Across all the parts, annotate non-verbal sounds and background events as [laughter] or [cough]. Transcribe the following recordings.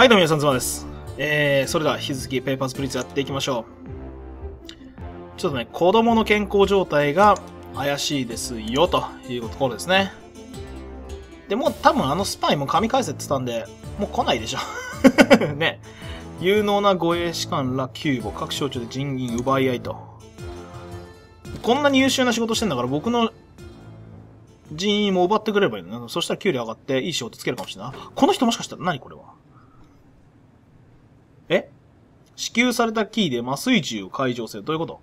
はい、どうも皆さん、ズマです。えー、それでは、日付ペーパースプリッツやっていきましょう。ちょっとね、子供の健康状態が怪しいですよ、というところですね。でも、多分あのスパイも神返せって言ったんで、もう来ないでしょ。[laughs] ね。有能な護衛士官ら9護、各省庁で人員奪い合いと。こんなに優秀な仕事してんだから、僕の人員も奪ってくれればいいの、ね、そしたら給料上がっていい仕事つけるかもしれない。この人もしかしたら何これはえ支給されたキーで麻酔銃を解錠せよ。どういうこと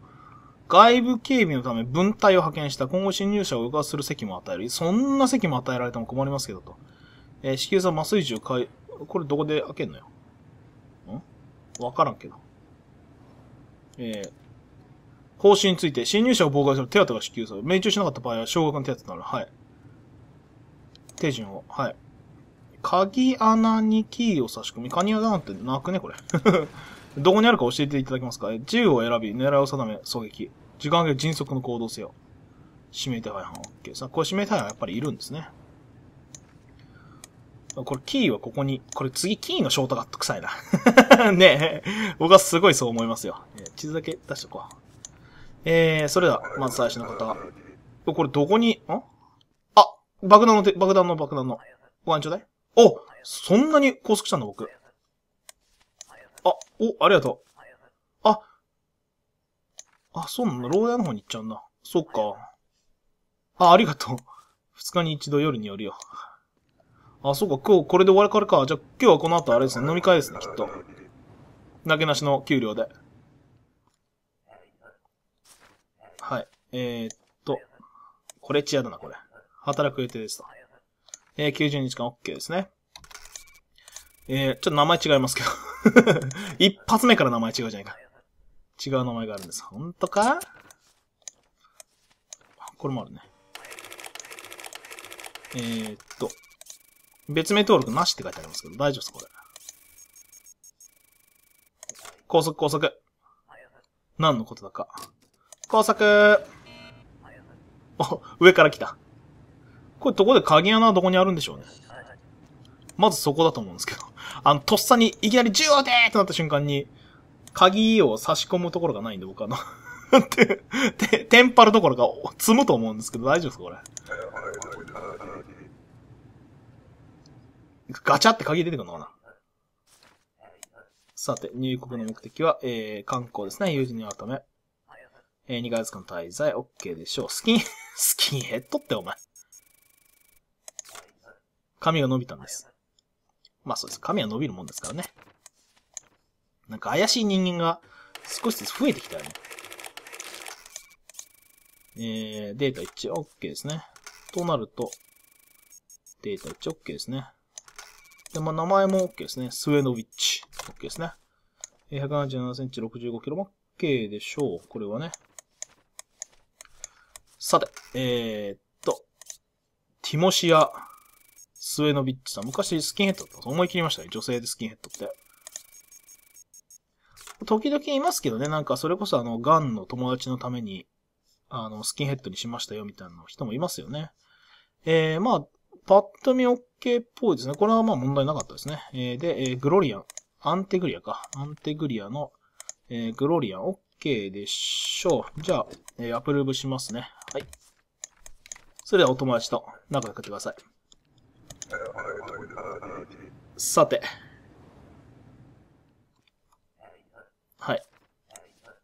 外部警備のため分隊を派遣した今後侵入者を動かする席も与える。そんな席も与えられても困りますけどと。えー、支給さん麻酔銃を解、これどこで開けんのよ。んわからんけど。えー、方針について、侵入者を妨害する手当が支給される。命中しなかった場合は、少額の手当となる。はい。手順を。はい。鍵穴にキーを差し込み。鍵穴なんてなくねこれ。[laughs] どこにあるか教えていただけますか銃を選び、狙いを定め、狙撃。時間が迅速の行動せよ。指名手配犯、OK。さあ、これ指名手配犯やっぱりいるんですね。これキーはここに、これ次キーのショートカット臭いな。[laughs] ねえ、僕はすごいそう思いますよ。地図だけ出しとこう。えー、それでは、まず最初の方。これどこに、んあ爆弾の手、爆弾の爆弾の。ご案ちょうだい。おそんなに高速したんだ、僕。あ、お、ありがとう。あ、あ、そうなんだ。牢屋の方に行っちゃうんだ。そっか。あ、ありがとう。二日に一度夜に寄るよ。あ、そうか。今日これで終わりからか。じゃあ今日はこの後あれですね。飲み会ですね、きっと。なけなしの給料で。はい。えー、っと。これ、チアだな、これ。働く予定でした。えー、90日間 OK ですね。えー、ちょっと名前違いますけど [laughs] 一発目から名前違うじゃないか。違う名前があるんです。ほんとかこれもあるね。えー、っと。別名登録なしって書いてありますけど、大丈夫です、これ。高速、高速。何のことだか。高速お、上から来た。これどこで鍵穴はどこにあるんでしょうね。まずそこだと思うんですけど。あの、とっさにいきなり銃をでーってなった瞬間に、鍵を差し込むところがないんで、僕あの [laughs] て、て、テンパるところが積むと思うんですけど、大丈夫ですかこれ。ガチャって鍵出てくるのかなさて、入国の目的は、えー、観光ですね。友人に会うため。えー、2ヶ月間滞在、OK でしょう。スキン、スキンヘッドってお前。髪が伸びたんです。まあそうです。髪は伸びるもんですからね。なんか怪しい人間が少しずつ増えてきたよね。えー、データ1、OK ですね。となると、データ1、OK ですね。で、まあ、名前も OK ですね。スウェノビッチ。OK ですね。177センチ、65キロも OK でしょう。これはね。さて、えー、っと、ティモシア、末のビッチさん。昔スキンヘッドだった思い切りましたね。女性でスキンヘッドって。時々いますけどね。なんかそれこそあの、ガンの友達のために、あの、スキンヘッドにしましたよみたいな人もいますよね。えー、まあ、パッと見 OK っぽいですね。これはまあ問題なかったですね。えー、で、えー、グロリアン。アンテグリアか。アンテグリアの、えー、グロリアン OK でしょう。じゃあ、えー、アプローブしますね。はい。それではお友達と仲良くやってください。さて。はい。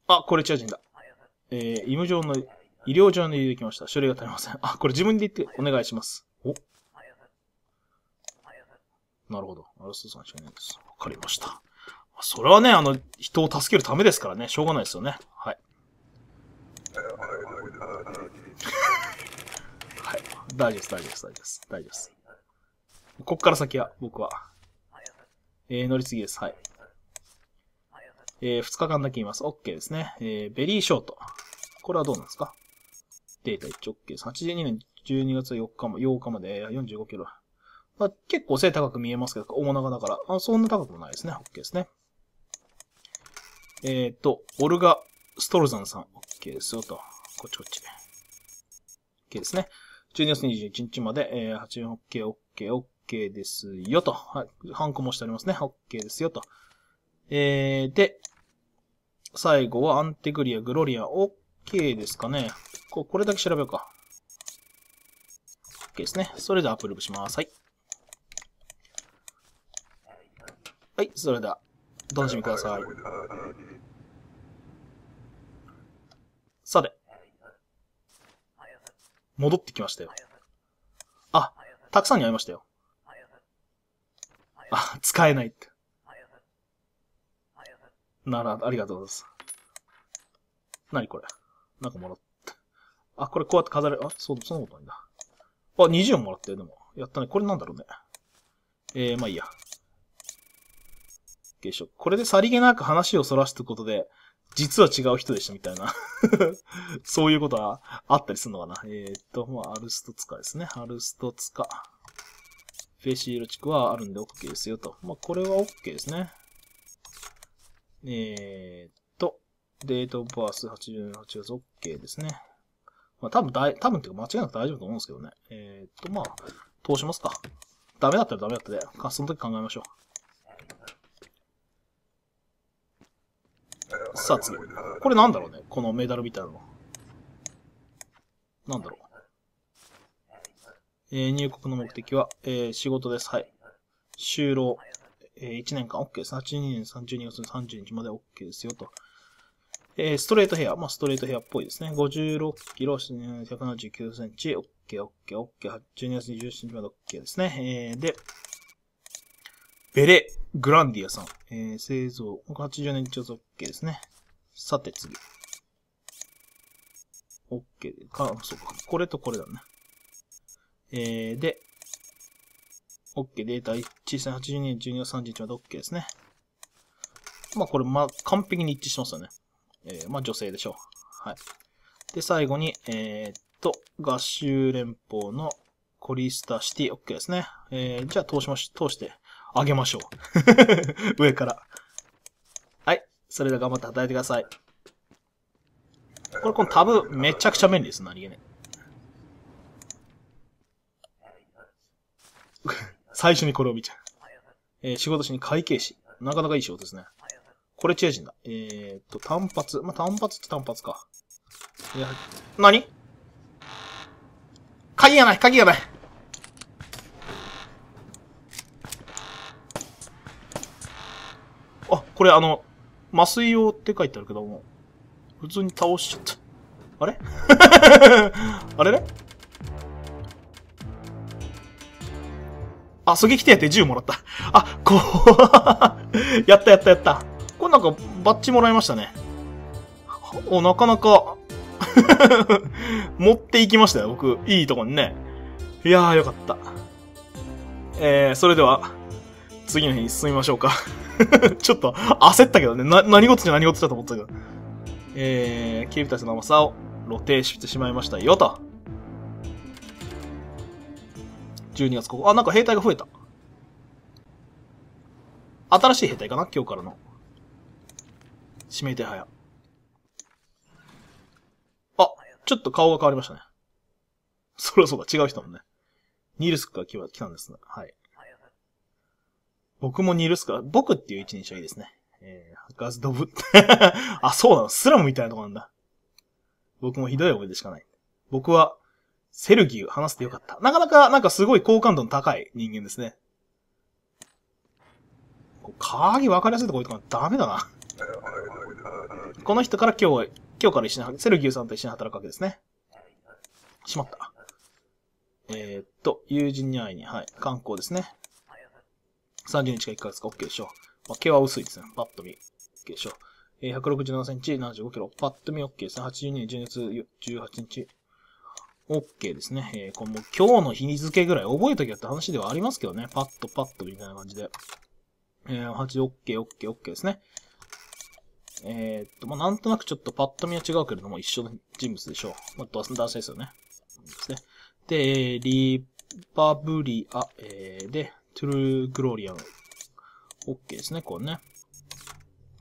あ、これチャージンだ。えー、医務上の、医療上の理由できました。書類が足りません。あ、これ自分で言ってお願いします。おなるほど。アルスさんないです。わかりました。それはね、あの、人を助けるためですからね、しょうがないですよね。はい。[laughs] はい。大丈夫です、大丈夫です、大丈夫です。大丈夫です。こっから先は、僕は。えー、乗り継ぎです。はい。えー、2日間だけ言います。OK ですね。えー、ベリーショート。これはどうなんですかデータ1 OK です。82年12月4日も、8日まで45キロ。まあ、結構背高く見えますけど、大長だから、あそんな高くもないですね。OK ですね。えっ、ー、と、オルガ・ストルザンさん。OK ですよと。こっちこっち。OK ですね。12月21日まで、えー、88K、OK、OK、OK ですよと。はい。ハンコもしておりますね。OK ですよと。えー、で、最後はアンテグリア、グロリア、OK ですかね。ここれだけ調べようか。OK ですね。それではアップルーブします。はい。はい、それでは、お楽しみください。さて、戻ってきましたよ。あ、たくさんに会いましたよ。あ、使えないって。なら、ありがとうございます。なにこれなんかもらった。あ、これこうやって飾れ、あ、そう、そんなことないんだ。あ、20もらったよ、でも。やったね。これなんだろうね。えー、まあいいや。よいしょ。これでさりげなく話を逸らすってことで、実は違う人でしたみたいな [laughs] そういうことはあったりするのかな。えー、っと、まあ、アルストツカですね。アルストツカ。フェイシール地区はあるんで OK ですよと。まあ、これは OK ですね。えー、っと、デートバース88月 OK ですね。まあ、多分大、多分っていうか間違いなく大丈夫と思うんですけどね。えー、っと、まあ、通しますか。ダメだったらダメだったで、その時考えましょう。さあ次。これなんだろうねこのメダルみたいなの。なんだろうえー、入国の目的は、えー、仕事です。はい。就労、えー、1年間 OK です。82年32月30日まで OK ですよと。えー、ストレートヘア。まあ、ストレートヘアっぽいですね。56キロ、179センチ、OK、OK、OK。12月27日まで OK ですね。えー、で、ベレ・グランディアさん。えー、製造。80年調査 OK ですね。さて次。OK で、か、そうか。これとこれだね。えー、で、OK、データ1致82、12月31まで OK ですね。まあこれ、まあ完璧に一致してますよね。えー、まあ女性でしょう。はい。で、最後に、えー、っと、合衆連邦のコリスタシティ OK ですね。えー、じゃあ通しまし、通してあげましょう。[laughs] 上から。はい。それでは頑張って働いてください。これこのタブめちゃくちゃ便利です。何気ね。最初にこれを見ちゃう。えー、仕事しに会計士。なかなかいい仕事ですね。これチェ人だ。えー、っと、単発。まあ、単発って単発か。いや、何鍵がない鍵がないあ、これあの、麻酔用って書いてあるけども、普通に倒しちゃった。あれ [laughs] あれれ、ねあ、狙撃手当10もらった。あ、こう [laughs] やったやったやった。これなんか、バッチもらいましたね。お、なかなか [laughs] 持っていきましたよ、僕。いいとこにね。いやー、よかった。えー、それでは、次の日に進みましょうか [laughs] ちょっと、焦ったけどね。な、何事じゃ何事だと思ったけど。えー、警備隊長の甘さを露呈してしまいましたよ、と。12月ここ。あ、なんか兵隊が増えた。新しい兵隊かな今日からの。指名手配。あ、ちょっと顔が変わりましたね。そろそろ違う人もね。ニールスクが来たんですね。はい。僕もニールスク、僕っていう一人称いいですね。えー、ガズドブ。[laughs] あ、そうなの。スラムみたいなとこなんだ。僕もひどい思い出しかない。僕は、セルギウ、話せてよかった。なかなか、なんかすごい好感度の高い人間ですね。鍵分かりやすいとこ置いとかダメだなこの人から今日は、今日から一緒に、セルギウさんと一緒に働くわけですね。しまった。えー、っと、友人に会いに、はい、観光ですね。30日か1ヶ月か OK でしょう。まあ、毛は薄いですね。パッと見。OK でしょう。えー、167センチ、75キロ。パッと見 OK ですね。82年12月18日。OK ですね。えー、この今日の日付ぐらい覚えときゃって話ではありますけどね。パッとパッとみたいな感じで。えー、8、OK、OK、OK ですね。えー、っと、まあ、なんとなくちょっとパッと見は違うけれども、一緒の人物でしょう。まあ、男性ですよね。ですね。で、リパブリア、えー、で、トゥルーグローリアン。OK ですね、これね。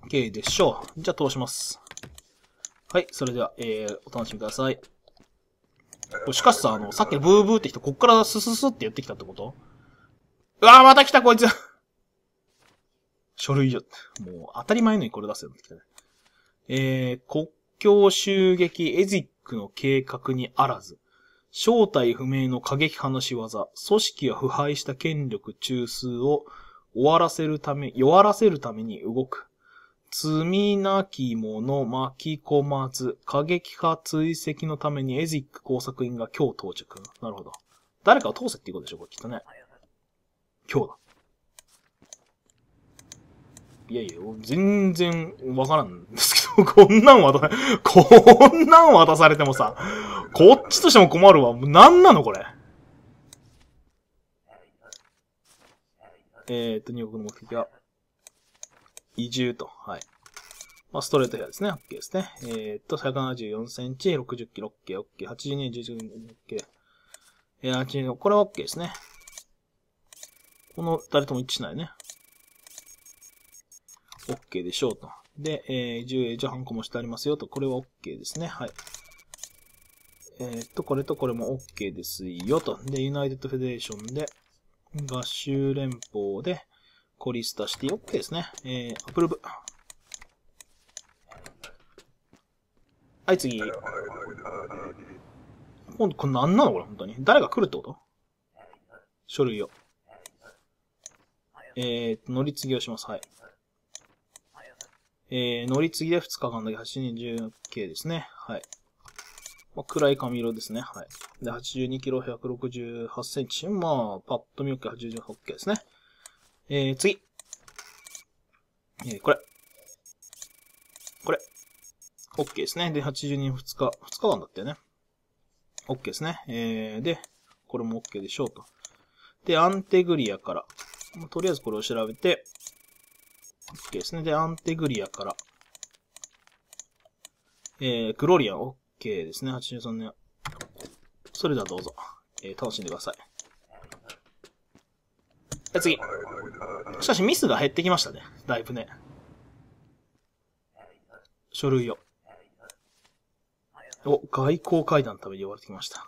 OK でしょう。じゃあ、通します。はい、それでは、えー、お楽しみください。しかしさ、あの、さっきのブーブーって人、こっからスススってやってきたってことうわぁ、また来たこいつ書類上、もう当たり前のにこれ出すようになってきたね。えー、国境襲撃エジックの計画にあらず。正体不明の過激派の仕業。組織は腐敗した権力中枢を終わらせるため、弱らせるために動く。罪なき者巻き込まず、過激派追跡のためにエジック工作員が今日到着。なるほど。誰かを通せっていうことでしょ、これきっとね。今日だ。いやいや、全然わからんですけど、こんなん渡、さ、[laughs] こんなん渡されてもさ、こっちとしても困るわ。なんなのこれ。えー、っと、入国の目的は、移住と。はい。まあ、ストレートヘアですね。OK ですね。えー、っと、174センチ、60キロ、OK、OK。82、11、OK。えー、82、これは OK ですね。この二人とも一致しないね。OK でしょうと。で、えー、10、じゃあハもしてありますよと。これは OK ですね。はい。えー、っと、これとこれも OK ですよと。で、ユナイテッドフェデレーションで、合衆連邦で、コリスタして OK ですね。えー、アプローブ。はい、次。今度、これ何なのこれ、本当に。誰が来るってこと書類を。えー乗り継ぎをします。はい。えー、乗り継ぎで2日間だけ8 2 10K ですね。はい。まあ、暗い髪色ですね。はい。で、82キロ168センチ。まあ、パッと見よけ 88K ですね。えー、次。えー、これ。これ。OK ですね。で、8 2 2日、2日間だったよね。OK ですね。えー、で、これも OK でしょうと。で、アンテグリアから。とりあえずこれを調べて、OK ですね。で、アンテグリアから。えー、グロリア、OK ですね。83年。それではどうぞ。えー、楽しんでください。次。しかしミスが減ってきましたね。だいぶね。書類を。お、外交会談のために言われてきました。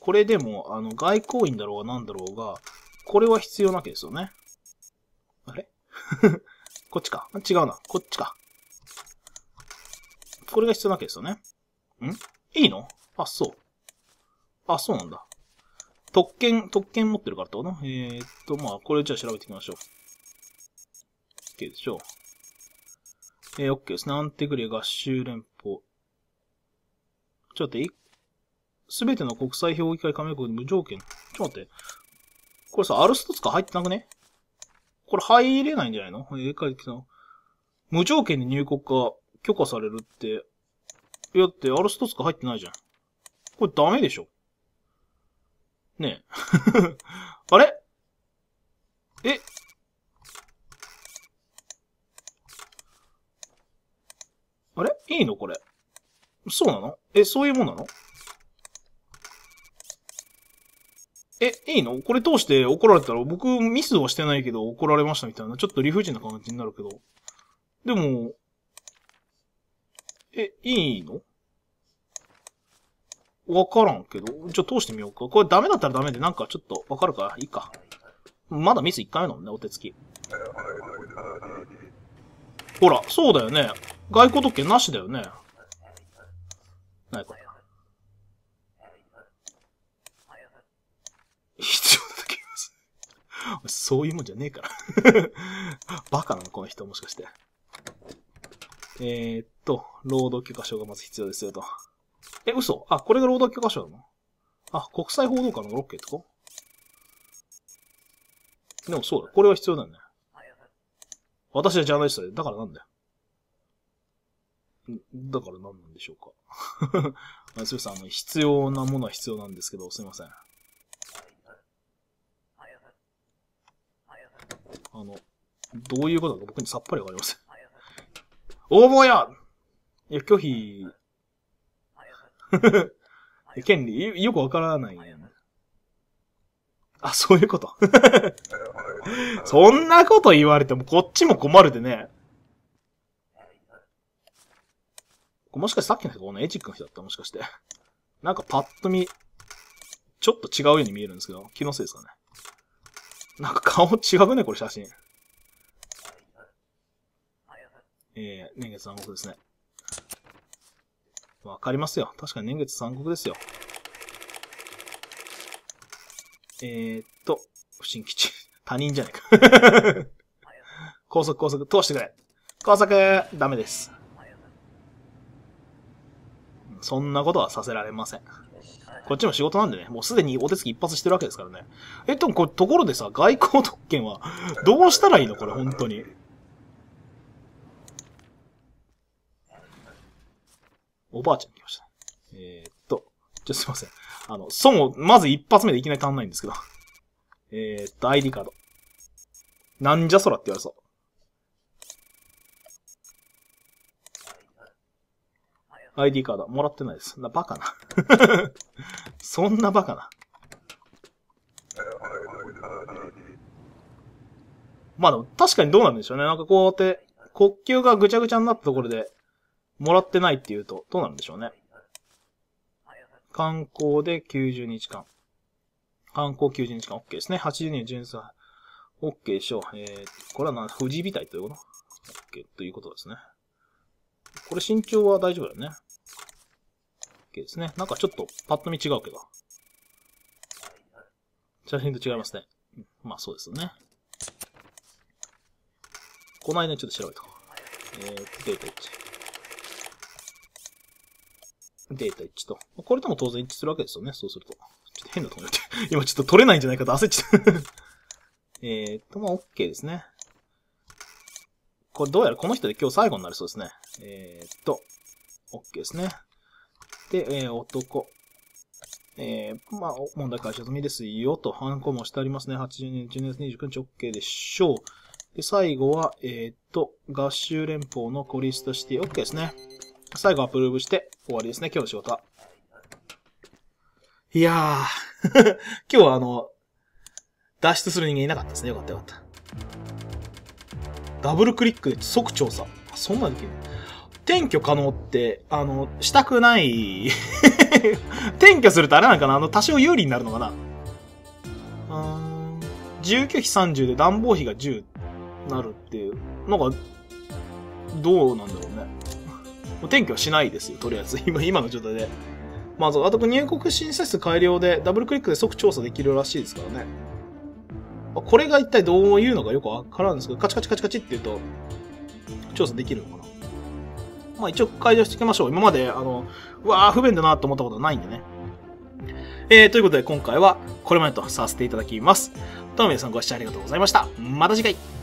これでも、あの、外交員だろうが何だろうが、これは必要なわけですよね。あれ [laughs] こっちか。違うな。こっちか。これが必要なわけですよね。んいいのあ、そう。あ、そうなんだ。特権、特権持ってるからってことえー、っと、まあ、これじゃあ調べていきましょう。OK でしょえー、OK ですね。アンテグレ合衆連邦。ちょっと待って、すべての国際評議会加盟国に無条件。ちょっと待って。これさ、アルストツカ入ってなくねこれ入れないんじゃないのえー、書いてきたの。無条件に入国が許可されるって。いや、って、アルストツカ入ってないじゃん。これダメでしょね [laughs] え。あれえあれいいのこれ。そうなのえ、そういうもんなのえ、いいのこれ通して怒られたら、僕ミスはしてないけど怒られましたみたいな、ちょっと理不尽な感じになるけど。でも、え、いいのわからんけど、ちょ、通してみようか。これダメだったらダメで、なんかちょっとわかるから、いいか。まだミス1回目だもんね、お手つき。ほら、そうだよね。外交特権なしだよね。ないこれ。必要だ時あます。そういうもんじゃねえからバカなの、この人、もしかして。えー、っと、労働許可証がまず必要ですよと。え、嘘あ、これが労働教科書だな。あ、国際報道官のロッケってかでもそうだ。これは必要だよね。私はジャーナリストで、だからなんだよ。だからんなんでしょうか。[laughs] あすみません、あの、必要なものは必要なんですけど、すみません。あの、どういうことか僕にさっぱりわかりません。大坊やいや、拒否権 [laughs] 利、よくわからない。あ、そういうこと。[laughs] そんなこと言われてもこっちも困るでね。もしかしてさっきの人このエジックの人だったもしかして。なんかパッと見、ちょっと違うように見えるんですけど、気のせいですかね。なんか顔違くねこれ写真。えー、年月もそうですね。わかりますよ。確かに年月残酷ですよ。えー、っと、不審基地。[laughs] 他人じゃないか [laughs] 高速、高速、通してくれ。高速、ダメです。そんなことはさせられません。こっちも仕事なんでね、もうすでにお手つき一発してるわけですからね。えっと、これ、ところでさ、外交特権は、どうしたらいいのこれ、本当に。おばあちゃん来ましたえー、っと、ちょっとすいません。あの、損を、まず一発目でいきなり足んないんですけど。えー、っと、ID カード。なんじゃそらって言われそう。ID カードもらってないです。な、バカな。[laughs] そんなバカな。まあでも確かにどうなんでしょうね。なんかこうやって、国境がぐちゃぐちゃになったところで、もらってないっていうと、どうなるんでしょうね。観光で90日間。観光90日間 OK ですね。8 0年純粋。OK でしょう。えー、これはな、富士美体ということ ?OK ということですね。これ身長は大丈夫だよね。OK ですね。なんかちょっとパッと見違うけど。写真と違いますね。うん、まあそうですよね。この間ちょっと調べた。えー、デート1。データ1と。これとも当然一致するわけですよね。そうすると。ちょっと変なとこにって。[laughs] 今ちょっと取れないんじゃないかと焦っちゃった [laughs] えっと、まあ、OK ですね。これどうやらこの人で今日最後になりそうですね。えー、っと、OK ですね。で、えー、男。えー、まあ、問題解消済みですよと、ハンコもしてありますね。80年、12月29日 OK でしょう。で、最後は、えー、っと、合衆連邦のコリスタシティ OK ですね。最後アプローブして終わりですね、今日の仕事は。いやー [laughs] 今日はあの、脱出する人間いなかったですね。よかったよかった。ダブルクリックで即調査。あ、そんなできる転居可能って、あの、したくない [laughs] 転居するとあれなんかなあの、多少有利になるのかなうん。住居費30で暖房費が10なるっていう、なんか、どうなんだろうね。もう転居はしないですよ、とりあえず。[laughs] 今、今の状態で。まず、あと入国審査数改良で、ダブルクリックで即調査できるらしいですからね。これが一体どういうのかよくわからんですけど、カチカチカチカチって言うと、調査できるのかな。まあ一応解除していきましょう。今まで、あの、うわー不便だなと思ったことはないんでね。えー、ということで今回はこれまでとさせていただきます。どうも皆さんご視聴ありがとうございました。また次回